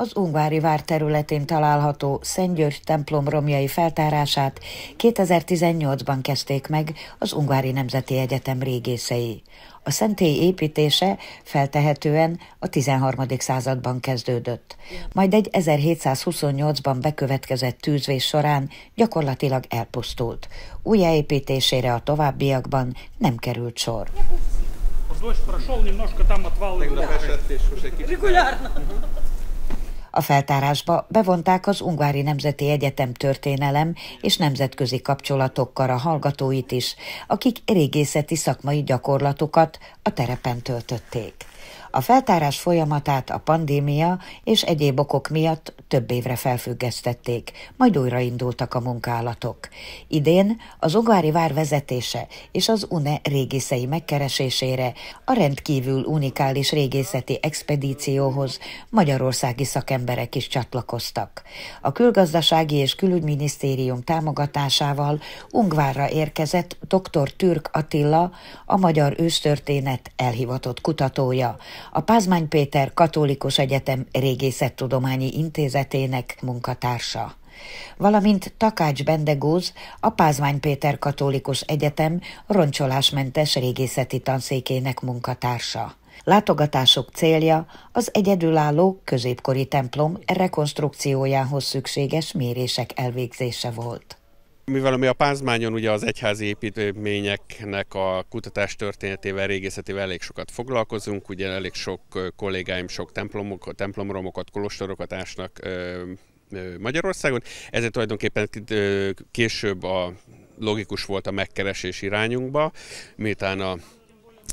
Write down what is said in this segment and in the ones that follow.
az Ungvári vár területén található Szent György templom romjai feltárását 2018-ban kezdték meg az Ungvári Nemzeti Egyetem régészei. A szentély építése feltehetően a 13. században kezdődött, majd egy 1728-ban bekövetkezett tűzvés során gyakorlatilag elpusztult. Újjáépítésére a továbbiakban nem került sor. Дождь прошел, немножко там отвал. Тогда Регулярно. A feltárásba bevonták az Ungári Nemzeti Egyetem történelem és nemzetközi kapcsolatokkal a hallgatóit is, akik régészeti szakmai gyakorlatokat a terepen töltötték. A feltárás folyamatát a pandémia és egyéb okok miatt több évre felfüggesztették, majd újraindultak a munkálatok. Idén az Ogvári vár vezetése és az UNE régészei megkeresésére a rendkívül unikális régészeti expedícióhoz magyarországi szakemberek is csatlakoztak. A külgazdasági és külügyminisztérium támogatásával Ungvárra érkezett dr. Türk Attila, a magyar ősztörténet elhivatott kutatója, tagja, a Pázmány Péter Katolikus Egyetem Régészettudományi Intézetének munkatársa valamint Takács Bendegúz, a Pázmány Péter Katolikus Egyetem roncsolásmentes régészeti tanszékének munkatársa. Látogatások célja az egyedülálló középkori templom rekonstrukciójához szükséges mérések elvégzése volt. Mivel mi a Pázmányon ugye az egyházi építményeknek a kutatás történetével, régészetével elég sokat foglalkozunk, ugye elég sok kollégáim sok templomok, templomromokat, kolostorokat ásnak Magyarországon, ezért tulajdonképpen később a logikus volt a megkeresés irányunkba, miután a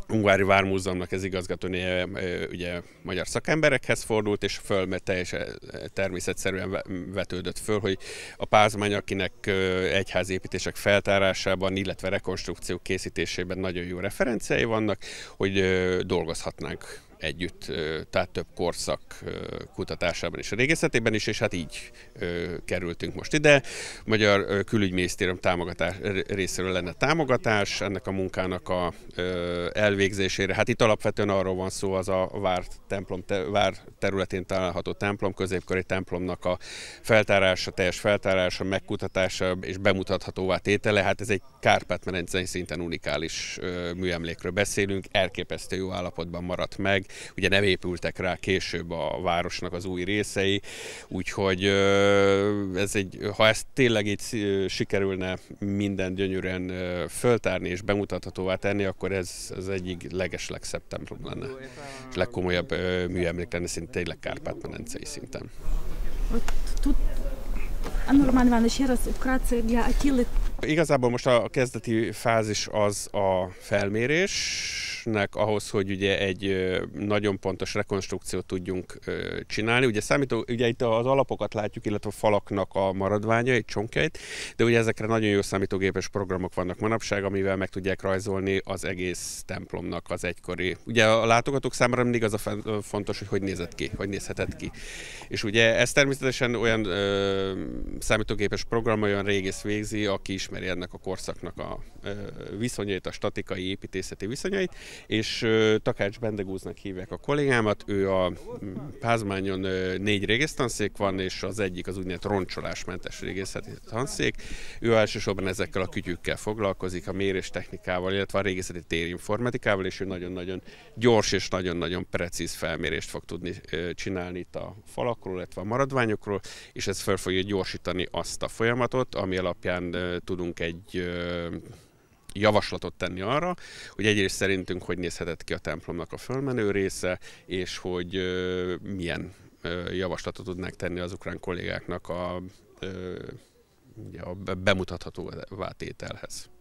ungári Vármúzeumnak az igazgatónője ugye magyar szakemberekhez fordult, és föl teljesen természetszerűen vetődött föl, hogy a pázmány, akinek egyházépítések feltárásában, illetve rekonstrukciók készítésében nagyon jó referenciái vannak, hogy dolgozhatnánk együtt, tehát több korszak kutatásában és a régészetében is, és hát így kerültünk most ide. Magyar Külügyminisztérium támogatás, részéről lenne támogatás ennek a munkának a elvégzésére. Hát itt alapvetően arról van szó, az a vár, templom, te, vár területén található templom, középkori templomnak a feltárása, teljes feltárása, megkutatása és bemutathatóvá tétele. Hát ez egy kárpát medencei szinten unikális műemlékről beszélünk, elképesztő jó állapotban maradt meg, meg ugye nem épültek rá később a városnak az új részei, úgyhogy ez egy, ha ezt tényleg így sikerülne minden gyönyörűen föltárni és bemutathatóvá tenni, akkor ez az egyik leges legszebb templom lenne, és legkomolyabb műemlék lenne szinte tényleg Kárpát-medencei szinten. Igazából most a kezdeti fázis az a felmérés, számítógépnek ahhoz, hogy ugye egy nagyon pontos rekonstrukciót tudjunk csinálni. Ugye, számító, ugye itt az alapokat látjuk, illetve a falaknak a maradványait, csonkjait, de ugye ezekre nagyon jó számítógépes programok vannak manapság, amivel meg tudják rajzolni az egész templomnak az egykori. Ugye a látogatók számára mindig az a fontos, hogy hogy nézett ki, hogy nézhetett ki. És ugye ez természetesen olyan ö, számítógépes program, olyan régész végzi, aki ismeri ennek a korszaknak a ö, viszonyait, a statikai építészeti viszonyait, és Takács Bendegúznak hívják a kollégámat, ő a Pázmányon négy régésztanszék van, és az egyik az úgynevezett roncsolásmentes régészeti tanszék. Ő elsősorban ezekkel a kütyükkel foglalkozik, a mérés technikával, illetve a régészeti térinformatikával, és ő nagyon-nagyon gyors és nagyon-nagyon precíz felmérést fog tudni csinálni itt a falakról, illetve a maradványokról, és ez fel fogja gyorsítani azt a folyamatot, ami alapján tudunk egy javaslatot tenni arra, hogy egyrészt szerintünk hogy nézhetett ki a templomnak a fölmenő része, és hogy milyen javaslatot tudnák tenni az ukrán kollégáknak a, a bemutatható vátételhez.